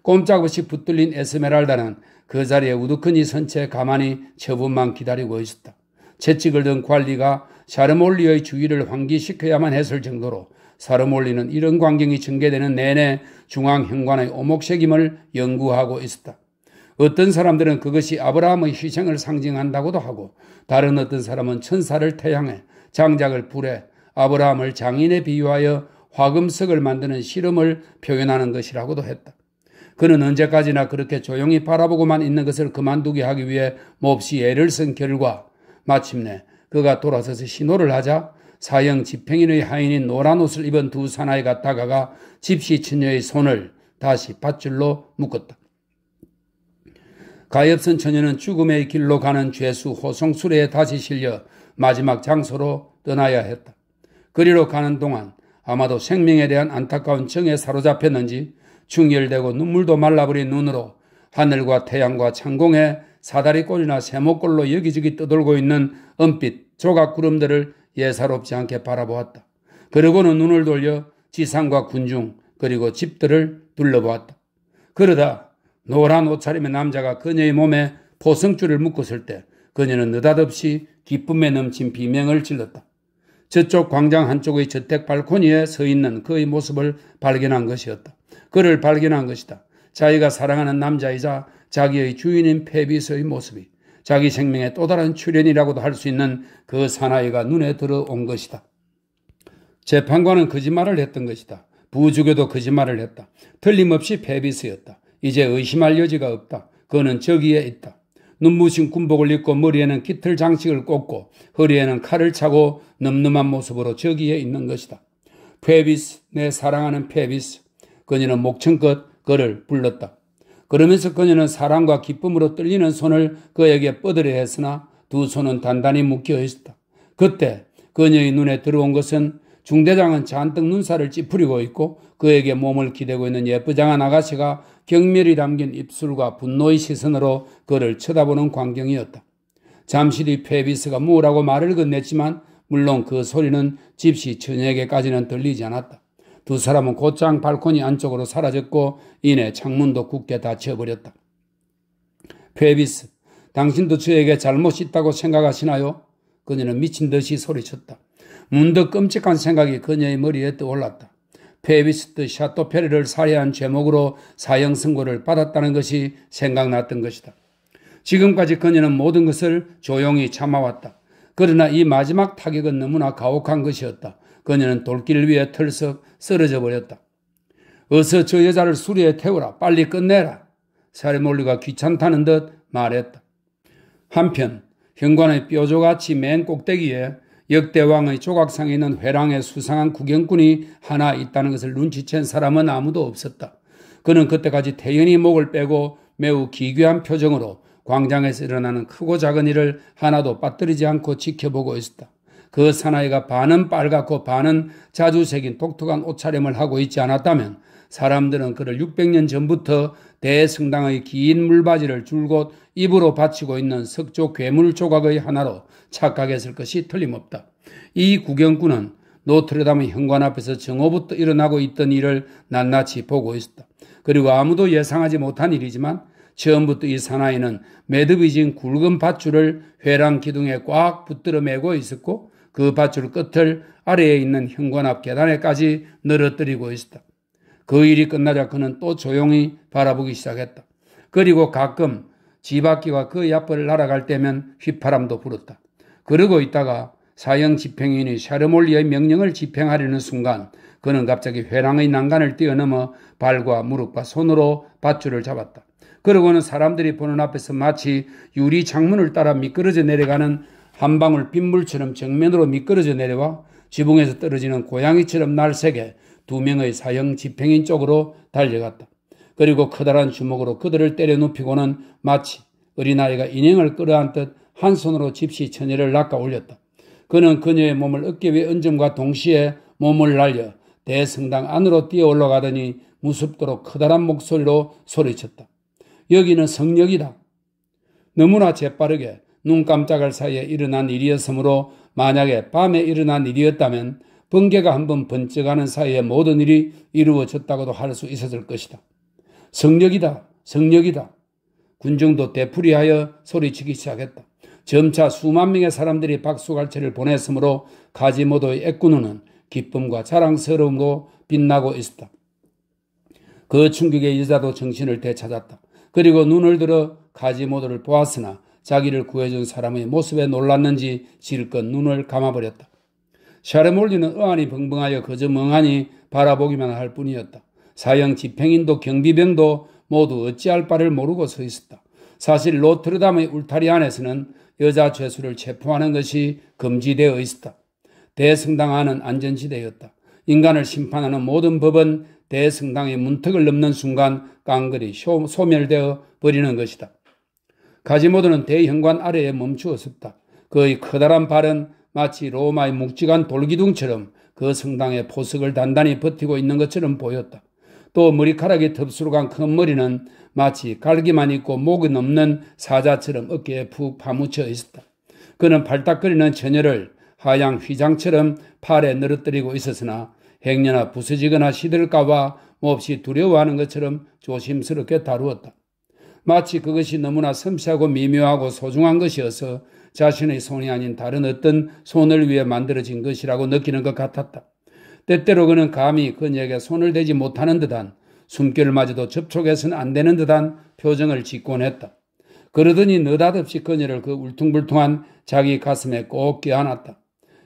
A: 꼼짝없이 붙들린 에스메랄다는 그 자리에 우두커니 선채 가만히 처분만 기다리고 있었다. 채찍을 든 관리가 사르몰리의 주위를 환기시켜야만 했을 정도로 사르몰리는 이런 광경이 전개되는 내내 중앙현관의 오목색임을 연구하고 있었다. 어떤 사람들은 그것이 아브라함의 희생을 상징한다고도 하고 다른 어떤 사람은 천사를 태양해 장작을 불에 아브라함을 장인에 비유하여 화금석을 만드는 실험을 표현하는 것이라고도 했다. 그는 언제까지나 그렇게 조용히 바라보고만 있는 것을 그만두게 하기 위해 몹시 애를 쓴 결과 마침내 그가 돌아서서 신호를 하자 사형 집행인의 하인인 노란 옷을 입은 두 사나이가 다가가 집시 처녀의 손을 다시 밧줄로 묶었다. 가엾은 처녀는 죽음의 길로 가는 죄수 호송술에 다시 실려 마지막 장소로 떠나야 했다. 그리로 가는 동안 아마도 생명에 대한 안타까운 정에 사로잡혔는지 충혈되고 눈물도 말라버린 눈으로 하늘과 태양과 창공에 사다리꼴이나 세모꼴로 여기저기 떠돌고 있는 은빛 조각구름들을 예사롭지 않게 바라보았다. 그러고는 눈을 돌려 지상과 군중 그리고 집들을 둘러보았다. 그러다 노란 옷차림의 남자가 그녀의 몸에 포승줄을 묶었을 때 그녀는 느닷없이 기쁨에 넘친 비명을 질렀다. 저쪽 광장 한쪽의 저택 발코니에 서 있는 그의 모습을 발견한 것이었다. 그를 발견한 것이다. 자기가 사랑하는 남자이자 자기의 주인인 페비스의 모습이 자기 생명의 또 다른 출현이라고도 할 수 있는 그 사나이가 눈에 들어온 것이다. 재판관은 거짓말을 했던 것이다. 부주교도 거짓말을 했다. 틀림없이 페비스였다. 이제 의심할 여지가 없다. 그는 저기에 있다. 눈부신 군복을 입고 머리에는 깃털 장식을 꽂고 허리에는 칼을 차고 늠름한 모습으로 저기에 있는 것이다. 페비스, 내 사랑하는 페비스, 그녀는 목청껏 그를 불렀다. 그러면서 그녀는 사랑과 기쁨으로 떨리는 손을 그에게 뻗으려 했으나 두 손은 단단히 묶여 있었다. 그때 그녀의 눈에 들어온 것은 중대장은 잔뜩 눈살을 찌푸리고 있고 그에게 몸을 기대고 있는 예쁘장한 아가씨가 경멸이 담긴 입술과 분노의 시선으로 그를 쳐다보는 광경이었다. 잠시 뒤 페비스가 뭐라고 말을 건넸지만 물론 그 소리는 집시 처녀에게까지는 들리지 않았다. 두 사람은 곧장 발코니 안쪽으로 사라졌고 이내 창문도 굳게 닫혀버렸다. 페비스, 당신도 저에게 잘못이 있다고 생각하시나요? 그녀는 미친 듯이 소리쳤다. 문득 끔찍한 생각이 그녀의 머리에 떠올랐다. 페비스트 샤토페르를 살해한 죄목으로 사형 선고를 받았다는 것이 생각났던 것이다. 지금까지 그녀는 모든 것을 조용히 참아왔다. 그러나 이 마지막 타격은 너무나 가혹한 것이었다. 그녀는 돌길 위에 털썩 쓰러져 버렸다. 어서 저 여자를 수리에 태우라. 빨리 끝내라. 사리몰리가 귀찮다는 듯 말했다. 한편 현관의 뾰조같이 맨 꼭대기에 역대왕의 조각상에 있는 회랑의 수상한 구경꾼이 하나 있다는 것을 눈치챈 사람은 아무도 없었다. 그는 그때까지 태연히 목을 빼고 매우 기괴한 표정으로 광장에서 일어나는 크고 작은 일을 하나도 빠뜨리지 않고 지켜보고 있었다. 그 사나이가 반은 빨갛고 반은 자주색인 독특한 옷차림을 하고 있지 않았다면 사람들은 그를 600년 전부터 대성당의 긴 물바지를 줄곧 입으로 받치고 있는 석조 괴물 조각의 하나로 착각했을 것이 틀림없다. 이 구경꾼은 노트르담의 현관 앞에서 정오부터 일어나고 있던 일을 낱낱이 보고 있었다. 그리고 아무도 예상하지 못한 일이지만 처음부터 이 사나이는 매듭이 진 굵은 밧줄을 회랑 기둥에 꽉 붙들어 매고 있었고 그 밧줄 끝을 아래에 있는 현관 앞 계단에까지 늘어뜨리고 있었다. 그 일이 끝나자 그는 또 조용히 바라보기 시작했다. 그리고 가끔 지바퀴와 그 옆을 날아갈 때면 휘파람도 불었다. 그러고 있다가 사형 집행인이 샤르몰리의 명령을 집행하려는 순간 그는 갑자기 회랑의 난간을 뛰어넘어 발과 무릎과 손으로 밧줄을 잡았다. 그러고는 사람들이 보는 앞에서 마치 유리 창문을 따라 미끄러져 내려가는 한 방울 빗물처럼 정면으로 미끄러져 내려와 지붕에서 떨어지는 고양이처럼 날색에 두 명의 사형 집행인 쪽으로 달려갔다. 그리고 커다란 주먹으로 그들을 때려 눕히고는 마치 어린아이가 인형을 끌어안듯 한 손으로 집시 처녀를 낚아 올렸다. 그는 그녀의 몸을 어깨 위에 얹음과 동시에 몸을 날려 대성당 안으로 뛰어 올라가더니 무섭도록 커다란 목소리로 소리쳤다. 여기는 성역이다. 너무나 재빠르게 눈 깜짝할 사이에 일어난 일이었으므로 만약에 밤에 일어난 일이었다면 번개가 한 번 번쩍하는 사이에 모든 일이 이루어졌다고도 할 수 있었을 것이다. 성력이다. 성력이다. 군중도 대풀이하여 소리치기 시작했다. 점차 수만 명의 사람들이 박수갈채를 보냈으므로 가지모도의 애꾸누는 기쁨과 자랑스러움으로 빛나고 있었다. 그 충격에 여자도 정신을 되찾았다. 그리고 눈을 들어 가지모도를 보았으나 자기를 구해준 사람의 모습에 놀랐는지 질끈 눈을 감아버렸다. 샤레몰리는 의안이 벙벙하여 그저 멍하니 바라보기만 할 뿐이었다. 사형 집행인도 경비병도 모두 어찌할 바를 모르고 서 있었다. 사실 로트르담의 울타리 안에서는 여자 죄수를 체포하는 것이 금지되어 있었다. 대성당 안은 안전지대였다. 인간을 심판하는 모든 법은 대성당의 문턱을 넘는 순간 깡그리 소멸되어 버리는 것이다. 가지모드는 대현관 아래에 멈추어 섰다. 그의 커다란 발은 마치 로마의 묵직한 돌기둥처럼 그 성당의 포석을 단단히 버티고 있는 것처럼 보였다. 또 머리카락이 덥수로 간큰 머리는 마치 갈기만 있고 목은 없는 사자처럼 어깨에 푹 파묻혀 있었다. 그는 발딱거리는 처녀를 하양 휘장처럼 팔에 늘어뜨리고 있었으나 행여나 부서지거나 시들까봐 몹시 두려워하는 것처럼 조심스럽게 다루었다. 마치 그것이 너무나 섬세하고 미묘하고 소중한 것이어서 자신의 손이 아닌 다른 어떤 손을 위해 만들어진 것이라고 느끼는 것 같았다. 때때로 그는 감히 그녀에게 손을 대지 못하는 듯한 숨결마저도 접촉해서는 안 되는 듯한 표정을 짓곤 했다. 그러더니 느닷없이 그녀를 그 울퉁불퉁한 자기 가슴에 꼭 껴안았다.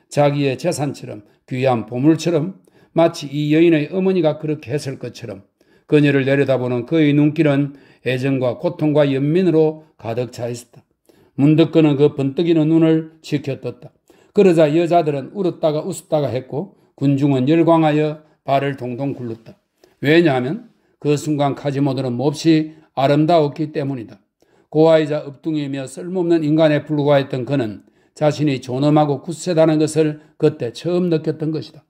A: 자기의 재산처럼 귀한 보물처럼 마치 이 여인의 어머니가 그렇게 했을 것처럼 그녀를 내려다보는 그의 눈길은 애정과 고통과 연민으로 가득 차 있었다. 문득 그는 그 번뜩이는 눈을 지켜떴다. 그러자 여자들은 울었다가 웃었다가 했고 군중은 열광하여 발을 동동 굴렀다. 왜냐하면 그 순간 카지모드는 몹시 아름다웠기 때문이다. 고아이자 읍둥이며 쓸모없는 인간에 불과했던 그는 자신이 존엄하고 굳세다는 것을 그때 처음 느꼈던 것이다.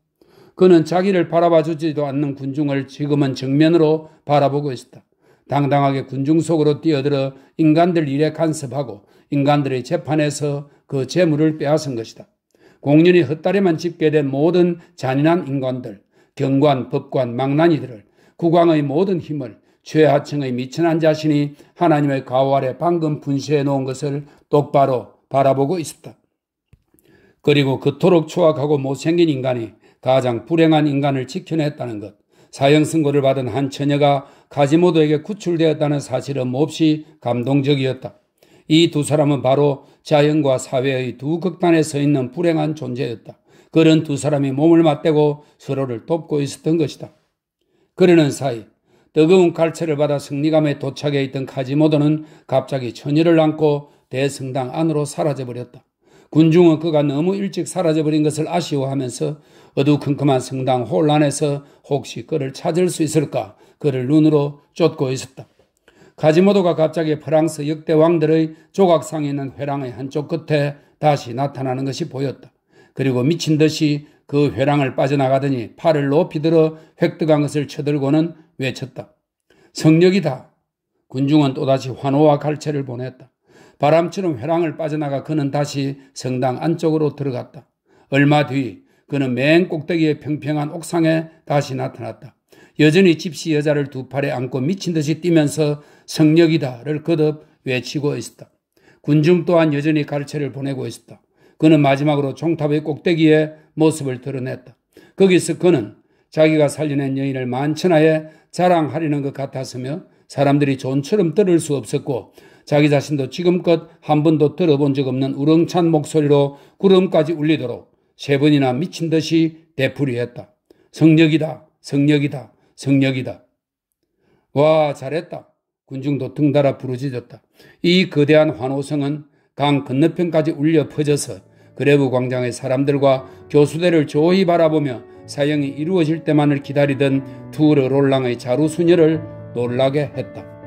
A: 그는 자기를 바라봐 주지도 않는 군중을 지금은 정면으로 바라보고 있었다. 당당하게 군중 속으로 뛰어들어 인간들 일에 간섭하고 인간들의 재판에서 그 재물을 빼앗은 것이다. 공연이 헛다리만 집계된 모든 잔인한 인간들, 경관, 법관, 망나니들을 국왕의 모든 힘을 최하층의 미천한 자신이 하나님의 가호 아래 방금 분쇄해 놓은 것을 똑바로 바라보고 있었다. 그리고 그토록 추악하고 못생긴 인간이 가장 불행한 인간을 지켜냈다는 것. 사형 선고를 받은 한 처녀가 카지모도에게 구출되었다는 사실은 몹시 뭐 감동적이었다. 이 두 사람은 바로 자연과 사회의 두 극단에 서 있는 불행한 존재였다. 그런 두 사람이 몸을 맞대고 서로를 돕고 있었던 것이다. 그러는 사이 뜨거운 갈채를 받아 승리감에 도착해 있던 카지모도는 갑자기 처녀를 안고 대성당 안으로 사라져버렸다. 군중은 그가 너무 일찍 사라져버린 것을 아쉬워하면서 어두컴컴한 성당 홀란에서 혹시 그를 찾을 수 있을까? 그를 눈으로 쫓고 있었다. 가지모도가 갑자기 프랑스 역대 왕들의 조각상에 있는 회랑의 한쪽 끝에 다시 나타나는 것이 보였다. 그리고 미친 듯이 그 회랑을 빠져나가더니 팔을 높이 들어 획득한 것을 쳐들고는 외쳤다. 성력이다. 군중은 또다시 환호와 갈채를 보냈다. 바람처럼 회랑을 빠져나가 그는 다시 성당 안쪽으로 들어갔다. 얼마 뒤 그는 맨꼭대기에 평평한 옥상에 다시 나타났다. 여전히 집시 여자를 두 팔에 안고 미친 듯이 뛰면서 성력이다를 거듭 외치고 있었다. 군중 또한 여전히 가르채를 보내고 있었다. 그는 마지막으로 종탑의 꼭대기에 모습을 드러냈다. 거기서 그는 자기가 살려낸 여인을 만천하에 자랑하려는 것 같았으며 사람들이 존처럼 들을 수 없었고 자기 자신도 지금껏 한 번도 들어본 적 없는 우렁찬 목소리로 구름까지 울리도록 세 번이나 미친 듯이 되풀이했다. 성력이다. 성력이다. 성력이다. 와 잘했다. 군중도 등달아 부르짖었다. 이 거대한 환호성은 강 건너편까지 울려 퍼져서 그레브 광장의 사람들과 교수대를 조히 바라보며 사형이 이루어질 때만을 기다리던 투르 롤랑의 자루 수녀를 놀라게 했다.